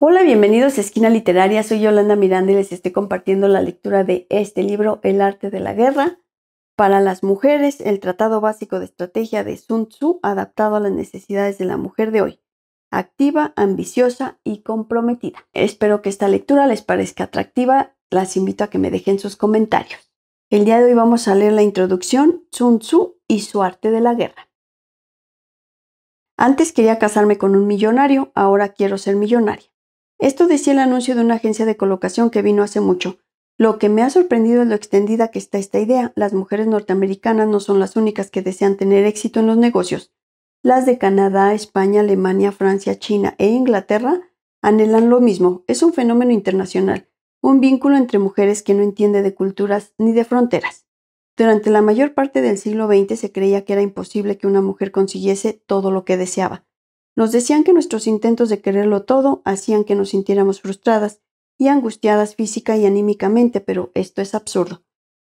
Hola, bienvenidos a Esquina Literaria. Soy Yolanda Miranda y les estoy compartiendo la lectura de este libro, El arte de la guerra. Para las mujeres, el Tratado Básico de Estrategia de Sun Tzu adaptado a las necesidades de la mujer de hoy. Activa, ambiciosa y comprometida. Espero que esta lectura les parezca atractiva. Las invito a que me dejen sus comentarios. El día de hoy vamos a leer la introducción Sun Tzu y su arte de la guerra. Antes quería casarme con un millonario, ahora quiero ser millonaria. Esto decía el anuncio de una agencia de colocación que vino hace mucho. Lo que me ha sorprendido es lo extendida que está esta idea. Las mujeres norteamericanas no son las únicas que desean tener éxito en los negocios. Las de Canadá, España, Alemania, Francia, China e Inglaterra anhelan lo mismo. Es un fenómeno internacional, un vínculo entre mujeres que no entiende de culturas ni de fronteras. Durante la mayor parte del siglo XX se creía que era imposible que una mujer consiguiese todo lo que deseaba. Nos decían que nuestros intentos de quererlo todo hacían que nos sintiéramos frustradas y angustiadas física y anímicamente, pero esto es absurdo.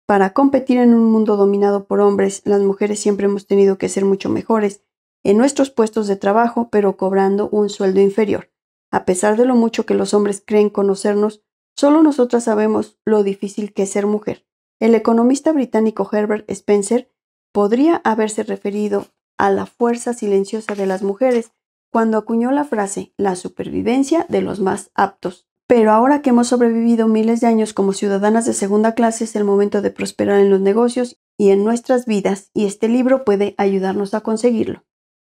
Para competir en un mundo dominado por hombres, las mujeres siempre hemos tenido que ser mucho mejores en nuestros puestos de trabajo, pero cobrando un sueldo inferior. A pesar de lo mucho que los hombres creen conocernos, solo nosotras sabemos lo difícil que es ser mujer. El economista británico Herbert Spencer podría haberse referido a la fuerza silenciosa de las mujeres cuando acuñó la frase la supervivencia de los más aptos. Pero ahora que hemos sobrevivido miles de años como ciudadanas de segunda clase es el momento de prosperar en los negocios y en nuestras vidas, y este libro puede ayudarnos a conseguirlo.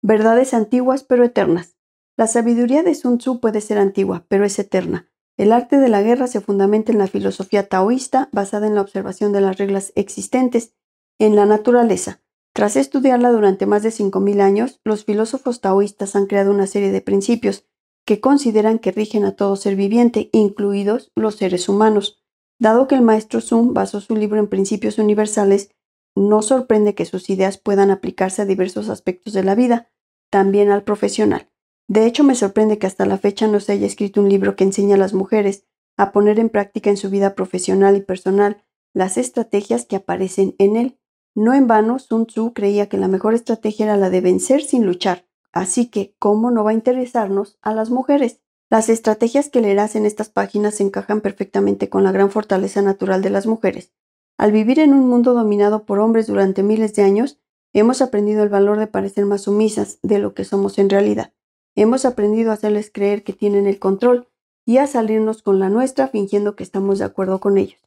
Verdades antiguas pero eternas. La sabiduría de Sun Tzu puede ser antigua, pero es eterna. El arte de la guerra se fundamenta en la filosofía taoísta basada en la observación de las reglas existentes en la naturaleza, tras estudiarla durante más de 5.000 años, los filósofos taoístas han creado una serie de principios que consideran que rigen a todo ser viviente, incluidos los seres humanos. Dado que el maestro Sun basó su libro en principios universales, no sorprende que sus ideas puedan aplicarse a diversos aspectos de la vida, también al profesional. De hecho, me sorprende que hasta la fecha no se haya escrito un libro que enseñe a las mujeres a poner en práctica en su vida profesional y personal las estrategias que aparecen en él. No en vano, Sun Tzu creía que la mejor estrategia era la de vencer sin luchar, así que, ¿cómo no va a interesarnos a las mujeres? Las estrategias que leerás en estas páginas encajan perfectamente con la gran fortaleza natural de las mujeres. Al vivir en un mundo dominado por hombres durante miles de años, hemos aprendido el valor de parecer más sumisas de lo que somos en realidad. Hemos aprendido a hacerles creer que tienen el control y a salirnos con la nuestra fingiendo que estamos de acuerdo con ellos.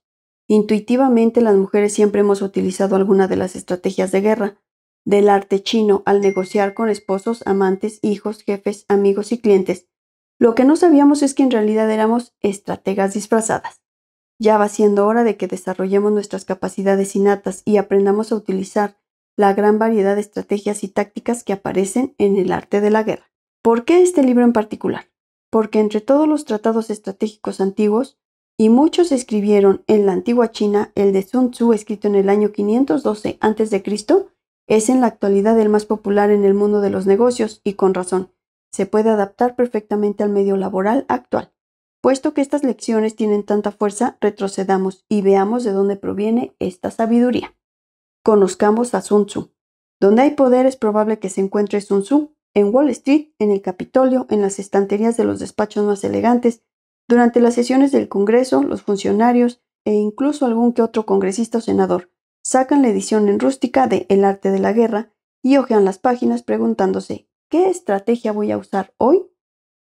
Intuitivamente las mujeres siempre hemos utilizado alguna de las estrategias de guerra del arte chino al negociar con esposos, amantes, hijos, jefes, amigos y clientes. Lo que no sabíamos es que en realidad éramos estrategas disfrazadas. Ya va siendo hora de que desarrollemos nuestras capacidades innatas y aprendamos a utilizar la gran variedad de estrategias y tácticas que aparecen en el arte de la guerra. ¿Por qué este libro en particular? Porque entre todos los tratados estratégicos antiguos, y muchos escribieron en la antigua China, el de Sun Tzu escrito en el año 512 a.C., es en la actualidad el más popular en el mundo de los negocios y con razón. Se puede adaptar perfectamente al medio laboral actual. Puesto que estas lecciones tienen tanta fuerza, retrocedamos y veamos de dónde proviene esta sabiduría. Conozcamos a Sun Tzu. Donde hay poder es probable que se encuentre Sun Tzu, en Wall Street, en el Capitolio, en las estanterías de los despachos más elegantes, durante las sesiones del Congreso, los funcionarios e incluso algún que otro congresista o senador sacan la edición en rústica de El arte de la guerra y hojean las páginas preguntándose ¿qué estrategia voy a usar hoy?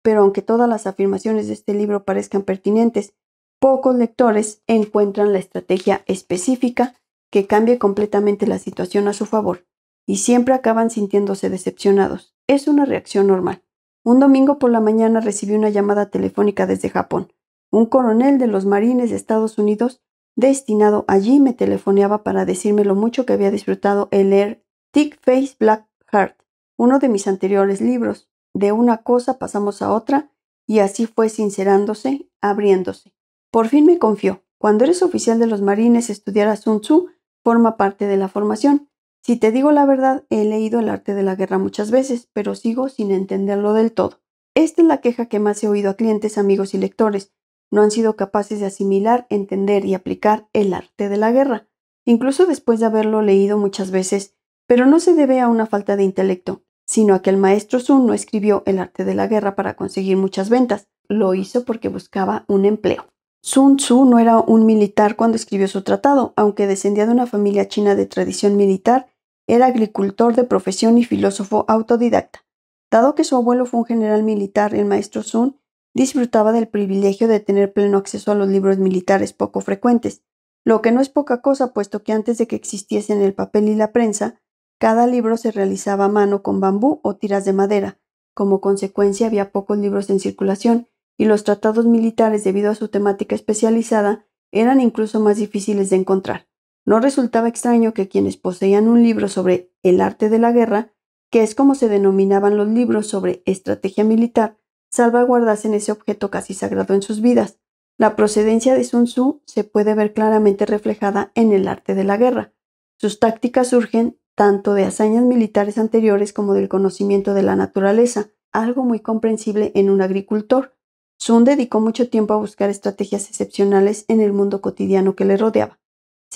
Pero aunque todas las afirmaciones de este libro parezcan pertinentes, pocos lectores encuentran la estrategia específica que cambie completamente la situación a su favor, y siempre acaban sintiéndose decepcionados. Es una reacción normal. Un domingo por la mañana recibí una llamada telefónica desde Japón. Un coronel de los marines de Estados Unidos destinado allí me telefoneaba para decirme lo mucho que había disfrutado el leer Thick Face Black Heart, uno de mis anteriores libros. De una cosa pasamos a otra y así fue sincerándose, abriéndose. Por fin me confió. Cuando eres oficial de los marines, estudiar a Sun Tzu forma parte de la formación. Si te digo la verdad, he leído El arte de la guerra muchas veces, pero sigo sin entenderlo del todo. Esta es la queja que más he oído a clientes, amigos y lectores. No han sido capaces de asimilar, entender y aplicar el arte de la guerra, incluso después de haberlo leído muchas veces, pero no se debe a una falta de intelecto, sino a que el maestro Sun no escribió El arte de la guerra para conseguir muchas ventas, lo hizo porque buscaba un empleo. Sun Tzu no era un militar cuando escribió su tratado, aunque descendía de una familia china de tradición militar era agricultor de profesión y filósofo autodidacta. Dado que su abuelo fue un general militar, el maestro Sun disfrutaba del privilegio de tener pleno acceso a los libros militares poco frecuentes, lo que no es poca cosa, puesto que antes de que existiesen el papel y la prensa, cada libro se realizaba a mano con bambú o tiras de madera. Como consecuencia había pocos libros en circulación, y los tratados militares, debido a su temática especializada, eran incluso más difíciles de encontrar. No resultaba extraño que quienes poseían un libro sobre el arte de la guerra, que es como se denominaban los libros sobre estrategia militar, salvaguardasen ese objeto casi sagrado en sus vidas. La procedencia de Sun Tzu se puede ver claramente reflejada en el arte de la guerra. Sus tácticas surgen tanto de hazañas militares anteriores como del conocimiento de la naturaleza, algo muy comprensible en un agricultor. Sun dedicó mucho tiempo a buscar estrategias excepcionales en el mundo cotidiano que le rodeaba.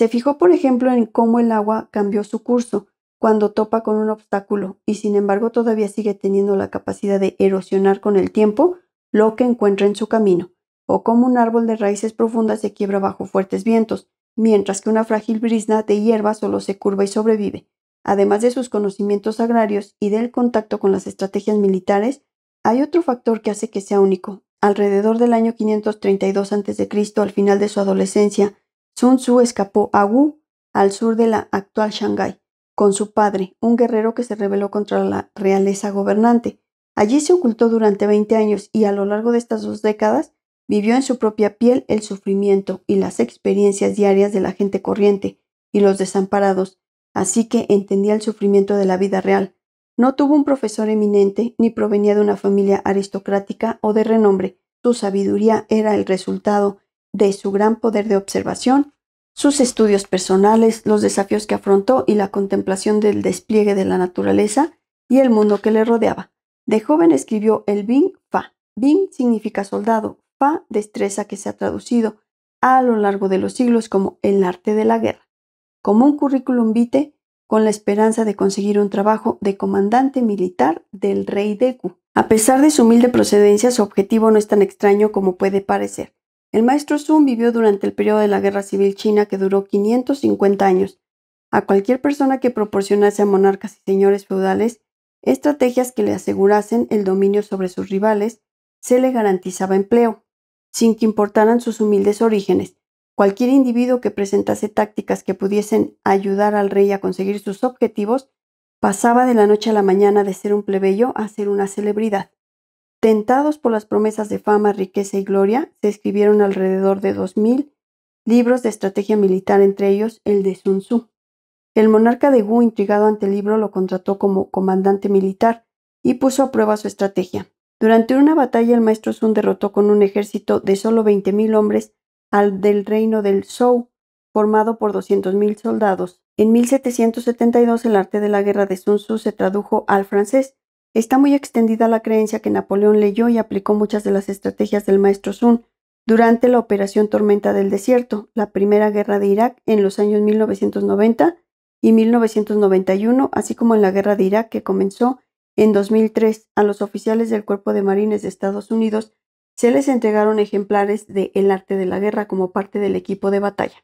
Se fijó, por ejemplo, en cómo el agua cambió su curso cuando topa con un obstáculo y sin embargo todavía sigue teniendo la capacidad de erosionar con el tiempo lo que encuentra en su camino, o cómo un árbol de raíces profundas se quiebra bajo fuertes vientos, mientras que una frágil brisna de hierba solo se curva y sobrevive. Además de sus conocimientos agrarios y del contacto con las estrategias militares, hay otro factor que hace que sea único. Alrededor del año 532 a.C., al final de su adolescencia, Sun Tzu escapó a Wu, al sur de la actual Shanghái, con su padre, un guerrero que se rebeló contra la realeza gobernante. Allí se ocultó durante 20 años y a lo largo de estas dos décadas vivió en su propia piel el sufrimiento y las experiencias diarias de la gente corriente y los desamparados, así que entendía el sufrimiento de la vida real. No tuvo un profesor eminente ni provenía de una familia aristocrática o de renombre. Su sabiduría era el resultado de su gran poder de observación, sus estudios personales, los desafíos que afrontó y la contemplación del despliegue de la naturaleza y el mundo que le rodeaba. De joven escribió el Bing Fa. Bing significa soldado, Fa destreza que se ha traducido a lo largo de los siglos como el arte de la guerra. Como un currículum vitae, con la esperanza de conseguir un trabajo de comandante militar del rey Deku. A pesar de su humilde procedencia, su objetivo no es tan extraño como puede parecer. El maestro Sun vivió durante el periodo de la Guerra Civil China que duró 550 años. A cualquier persona que proporcionase a monarcas y señores feudales estrategias que le asegurasen el dominio sobre sus rivales, se le garantizaba empleo, sin que importaran sus humildes orígenes. Cualquier individuo que presentase tácticas que pudiesen ayudar al rey a conseguir sus objetivos pasaba de la noche a la mañana de ser un plebeyo a ser una celebridad. Tentados por las promesas de fama, riqueza y gloria, se escribieron alrededor de 2.000 libros de estrategia militar, entre ellos el de Sun Tzu. El monarca de Wu, intrigado ante el libro, lo contrató como comandante militar y puso a prueba su estrategia. Durante una batalla, el maestro Sun derrotó con un ejército de solo 20.000 hombres al del reino del Zhou, formado por 200.000 soldados. En 1772 el arte de la guerra de Sun Tzu se tradujo al francés Está muy extendida la creencia que Napoleón leyó y aplicó muchas de las estrategias del maestro Sun durante la Operación Tormenta del Desierto, la primera guerra de Irak en los años 1990 y 1991, así como en la guerra de Irak que comenzó en 2003. A los oficiales del Cuerpo de Marines de Estados Unidos se les entregaron ejemplares de El arte de la guerra como parte del equipo de batalla.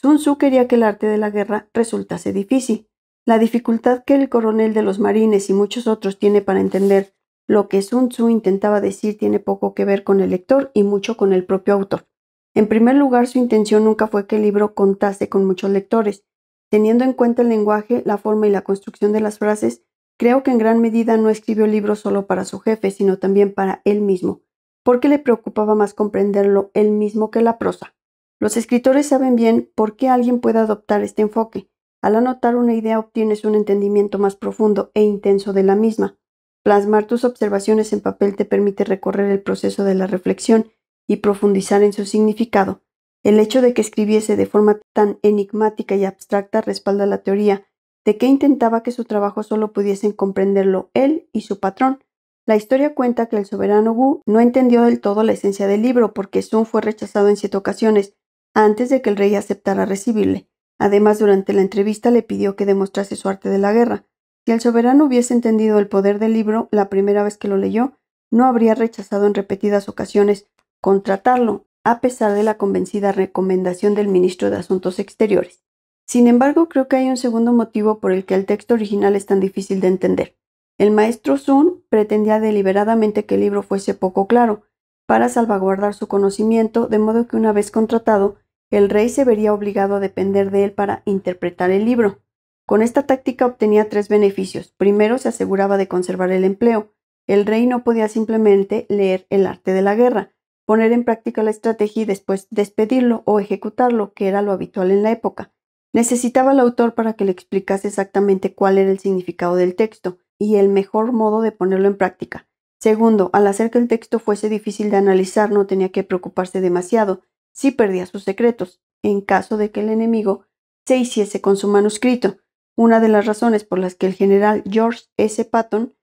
Sun Tzu quería que el arte de la guerra resultase difícil, la dificultad que el coronel de los marines y muchos otros tiene para entender lo que Sun Tzu intentaba decir tiene poco que ver con el lector y mucho con el propio autor. En primer lugar, su intención nunca fue que el libro contase con muchos lectores. Teniendo en cuenta el lenguaje, la forma y la construcción de las frases, creo que en gran medida no escribió el libro solo para su jefe, sino también para él mismo, porque le preocupaba más comprenderlo él mismo que la prosa. Los escritores saben bien por qué alguien puede adoptar este enfoque, al anotar una idea obtienes un entendimiento más profundo e intenso de la misma. Plasmar tus observaciones en papel te permite recorrer el proceso de la reflexión y profundizar en su significado. El hecho de que escribiese de forma tan enigmática y abstracta respalda la teoría de que intentaba que su trabajo solo pudiesen comprenderlo él y su patrón. La historia cuenta que el soberano Wu no entendió del todo la esencia del libro porque Sun fue rechazado en siete ocasiones antes de que el rey aceptara recibirle. Además, durante la entrevista le pidió que demostrase su arte de la guerra. Si el soberano hubiese entendido el poder del libro la primera vez que lo leyó, no habría rechazado en repetidas ocasiones contratarlo, a pesar de la convencida recomendación del ministro de Asuntos Exteriores. Sin embargo, creo que hay un segundo motivo por el que el texto original es tan difícil de entender. El maestro Sun pretendía deliberadamente que el libro fuese poco claro, para salvaguardar su conocimiento, de modo que una vez contratado, el rey se vería obligado a depender de él para interpretar el libro. Con esta táctica obtenía tres beneficios. Primero, se aseguraba de conservar el empleo. El rey no podía simplemente leer el arte de la guerra, poner en práctica la estrategia y después despedirlo o ejecutarlo, que era lo habitual en la época. Necesitaba al autor para que le explicase exactamente cuál era el significado del texto y el mejor modo de ponerlo en práctica. Segundo, al hacer que el texto fuese difícil de analizar, no tenía que preocuparse demasiado, si perdía sus secretos, en caso de que el enemigo se hiciese con su manuscrito, una de las razones por las que el general George S. Patton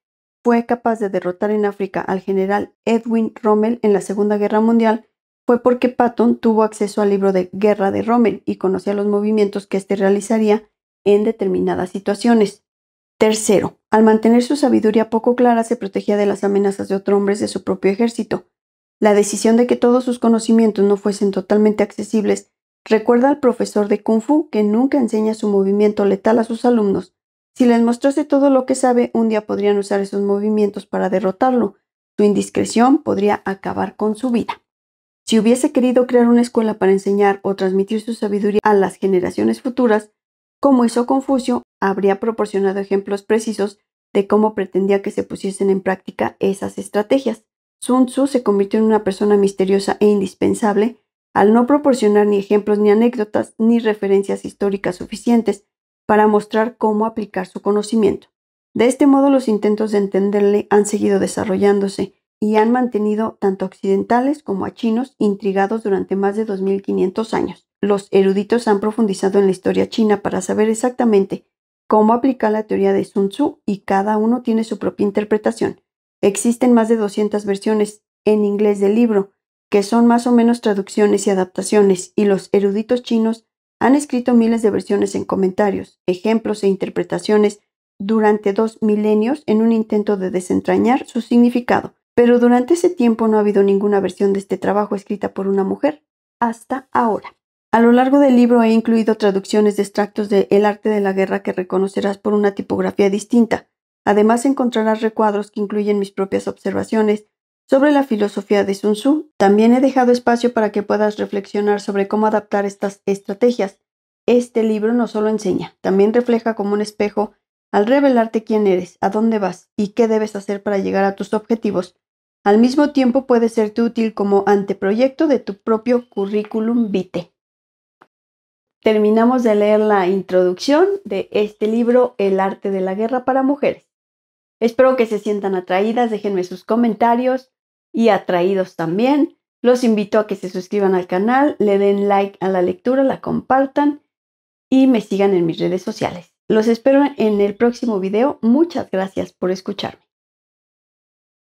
fue capaz de derrotar en África al general Edwin Rommel en la Segunda Guerra Mundial fue porque Patton tuvo acceso al libro de guerra de Rommel y conocía los movimientos que éste realizaría en determinadas situaciones. Tercero, al mantener su sabiduría poco clara, se protegía de las amenazas de otros hombres de su propio ejército, la decisión de que todos sus conocimientos no fuesen totalmente accesibles recuerda al profesor de Kung Fu que nunca enseña su movimiento letal a sus alumnos. Si les mostrase todo lo que sabe, un día podrían usar esos movimientos para derrotarlo. Su indiscreción podría acabar con su vida. Si hubiese querido crear una escuela para enseñar o transmitir su sabiduría a las generaciones futuras, como hizo Confucio, habría proporcionado ejemplos precisos de cómo pretendía que se pusiesen en práctica esas estrategias. Sun Tzu se convirtió en una persona misteriosa e indispensable al no proporcionar ni ejemplos ni anécdotas ni referencias históricas suficientes para mostrar cómo aplicar su conocimiento. De este modo los intentos de entenderle han seguido desarrollándose y han mantenido tanto occidentales como a chinos intrigados durante más de 2.500 años. Los eruditos han profundizado en la historia china para saber exactamente cómo aplicar la teoría de Sun Tzu y cada uno tiene su propia interpretación. Existen más de 200 versiones en inglés del libro, que son más o menos traducciones y adaptaciones, y los eruditos chinos han escrito miles de versiones en comentarios, ejemplos e interpretaciones durante dos milenios en un intento de desentrañar su significado, pero durante ese tiempo no ha habido ninguna versión de este trabajo escrita por una mujer, hasta ahora. A lo largo del libro he incluido traducciones de extractos de El arte de la guerra que reconocerás por una tipografía distinta, Además encontrarás recuadros que incluyen mis propias observaciones sobre la filosofía de Sun Tzu. También he dejado espacio para que puedas reflexionar sobre cómo adaptar estas estrategias. Este libro no solo enseña, también refleja como un espejo al revelarte quién eres, a dónde vas y qué debes hacer para llegar a tus objetivos. Al mismo tiempo puede serte útil como anteproyecto de tu propio currículum vitae. Terminamos de leer la introducción de este libro El arte de la guerra para mujeres. Espero que se sientan atraídas, déjenme sus comentarios y atraídos también. Los invito a que se suscriban al canal, le den like a la lectura, la compartan y me sigan en mis redes sociales. Los espero en el próximo video. Muchas gracias por escucharme.